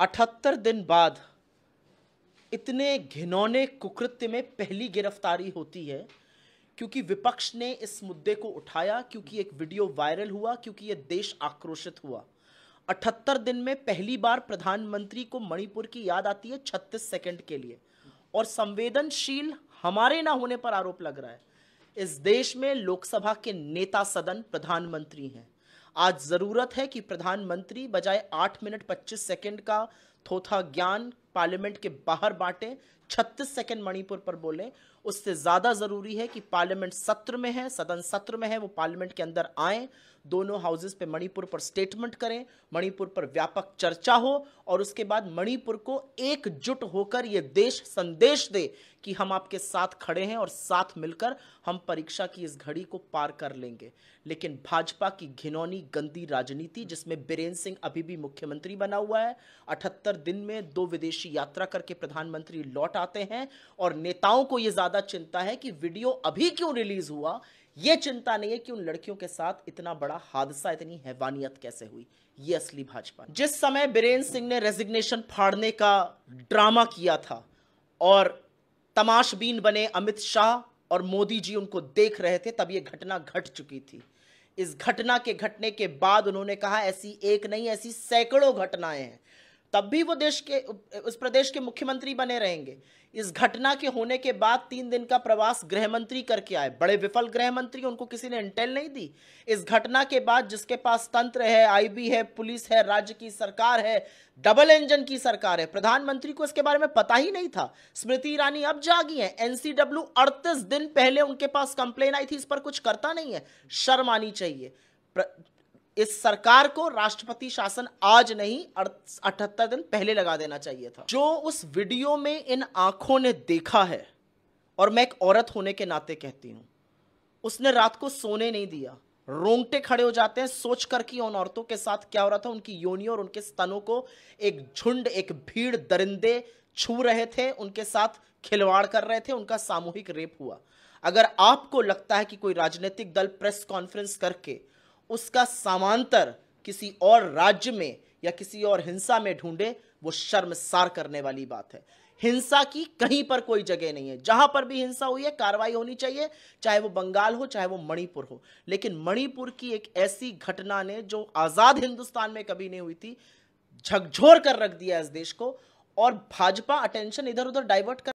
अठहत्तर दिन बाद इतने घिनौने कुकृत्य में पहली गिरफ्तारी होती है क्योंकि विपक्ष ने इस मुद्दे को उठाया क्योंकि एक वीडियो वायरल हुआ क्योंकि यह देश आक्रोशित हुआ अठहत्तर दिन में पहली बार प्रधानमंत्री को मणिपुर की याद आती है छत्तीस सेकंड के लिए और संवेदनशील हमारे ना होने पर आरोप लग रहा है इस देश में लोकसभा के नेता सदन प्रधानमंत्री हैं आज ज़रूरत है कि प्रधानमंत्री बजाय आठ मिनट पच्चीस सेकंड का थोथा ज्ञान पार्लियामेंट के बाहर बांटें 36 सेकंड मणिपुर पर बोलें उससे ज़्यादा ज़रूरी है कि पार्लियामेंट सत्र में है सदन सत्र में है वो पार्लियामेंट के अंदर आए दोनों हाउसेस पे मणिपुर पर स्टेटमेंट करें मणिपुर पर व्यापक चर्चा हो और उसके बाद मणिपुर को एकजुट होकर ये देश संदेश दे कि हम आपके साथ खड़े हैं और साथ मिलकर हम परीक्षा की इस घड़ी को पार कर लेंगे लेकिन भाजपा की घिनौनी गंदी राजनीति जिसमें बीरेन्द्र सिंह अभी भी मुख्यमंत्री बना हुआ है अठहत्तर दिन में दो विदेशी विदेशी यात्रा करके प्रधानमंत्री लौट आते हैं और नेताओं को यह ज्यादा चिंता है कि वीडियो अभी क्यों रिलीज हुआ यह चिंता नहीं है कि उन लड़कियों के साथ इतना बड़ा हादसा इतनी हैवानियत कैसे हुई ये असली भाजपा जिस समय बीरेन्द्र सिंह ने रेजिग्नेशन फाड़ने का ड्रामा किया था और तमाशबीन बने अमित शाह और मोदी जी उनको देख रहे थे तब यह घटना घट चुकी थी इस घटना के घटने के बाद उन्होंने कहा ऐसी एक नहीं ऐसी सैकड़ों घटनाएं हैं तब भी वो देश के उस प्रदेश के मुख्यमंत्री बने रहेंगे इस घटना के होने के बाद तीन दिन का प्रवास गृह मंत्री करके आए बड़े विफल गृह मंत्री उनको किसी ने इंटेल नहीं दी इस घटना के बाद जिसके पास तंत्र है आईबी है पुलिस है राज्य की सरकार है डबल इंजन की सरकार है प्रधानमंत्री को इसके बारे में पता ही नहीं था स्मृति ईरानी अब जागी है एनसीडब्ल्यू अड़तीस दिन पहले उनके पास कंप्लेन आई थी इस पर कुछ करता नहीं है शर्म आनी चाहिए इस सरकार को राष्ट्रपति शासन आज नहीं अठहत्तर दिन पहले लगा देना चाहिए था जो उस वीडियो में इन आंखों ने देखा है और मैं एक औरत होने के नाते कहती हूं उसने रात को सोने नहीं दिया रोंगटे खड़े हो जाते हैं सोच कर कि उन औरतों के साथ क्या हो रहा था उनकी योनियों और उनके स्तनों को एक झुंड एक भीड़ दरिंदे छू रहे थे उनके साथ खिलवाड़ कर रहे थे उनका सामूहिक रेप हुआ अगर आपको लगता है कि कोई राजनीतिक दल प्रेस कॉन्फ्रेंस करके उसका समांतर किसी और राज्य में या किसी और हिंसा में ढूंढे वो शर्मसार करने वाली बात है हिंसा की कहीं पर कोई जगह नहीं है जहां पर भी हिंसा हुई है कार्रवाई होनी चाहिए चाहे वो बंगाल हो चाहे वो मणिपुर हो लेकिन मणिपुर की एक ऐसी घटना ने जो आजाद हिंदुस्तान में कभी नहीं हुई थी झकझोर कर रख दिया इस देश को और भाजपा अटेंशन इधर उधर डाइवर्ट कर